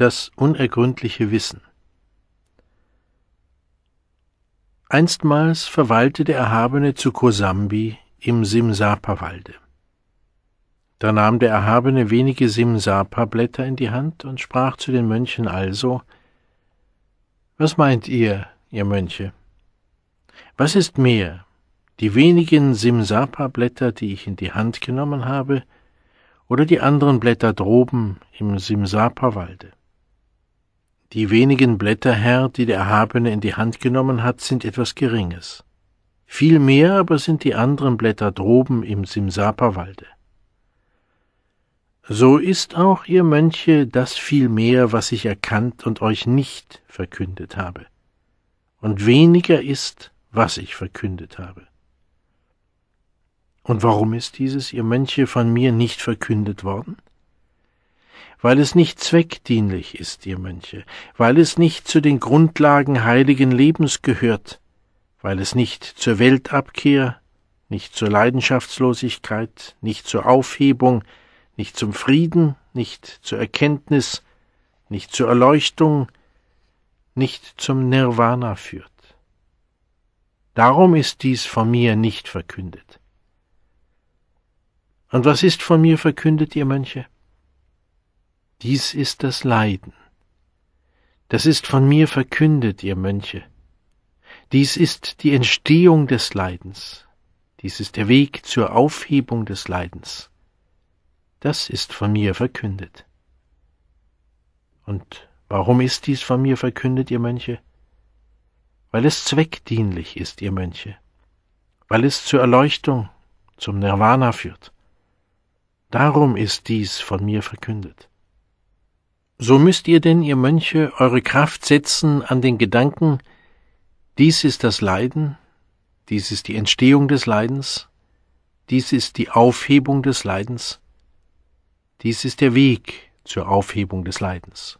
das unergründliche Wissen. Einstmals verweilte der Erhabene zu Kosambi im Simsapa-Walde. Da nahm der Erhabene wenige Simsapa-Blätter in die Hand und sprach zu den Mönchen also: Was meint ihr, ihr Mönche? Was ist mehr, die wenigen Simsapa-Blätter, die ich in die Hand genommen habe, oder die anderen Blätter droben im Simsapa-Walde? Die wenigen Blätter, Herr, die der Erhabene in die Hand genommen hat, sind etwas Geringes. Viel mehr aber sind die anderen Blätter droben im Simsapa-Walde. So ist auch, ihr Mönche, das viel mehr, was ich erkannt und euch nicht verkündet habe. Und weniger ist, was ich verkündet habe. Und warum ist dieses, ihr Mönche, von mir nicht verkündet worden? weil es nicht zweckdienlich ist, ihr Mönche, weil es nicht zu den Grundlagen heiligen Lebens gehört, weil es nicht zur Weltabkehr, nicht zur Leidenschaftslosigkeit, nicht zur Aufhebung, nicht zum Frieden, nicht zur Erkenntnis, nicht zur Erleuchtung, nicht zum Nirvana führt. Darum ist dies von mir nicht verkündet. Und was ist von mir verkündet, ihr Mönche? Dies ist das Leiden. Das ist von mir verkündet, ihr Mönche. Dies ist die Entstehung des Leidens. Dies ist der Weg zur Aufhebung des Leidens. Das ist von mir verkündet. Und warum ist dies von mir verkündet, ihr Mönche? Weil es zweckdienlich ist, ihr Mönche, weil es zur Erleuchtung, zum Nirvana führt. Darum ist dies von mir verkündet. So müsst ihr denn, ihr Mönche, eure Kraft setzen an den Gedanken, dies ist das Leiden, dies ist die Entstehung des Leidens, dies ist die Aufhebung des Leidens, dies ist der Weg zur Aufhebung des Leidens.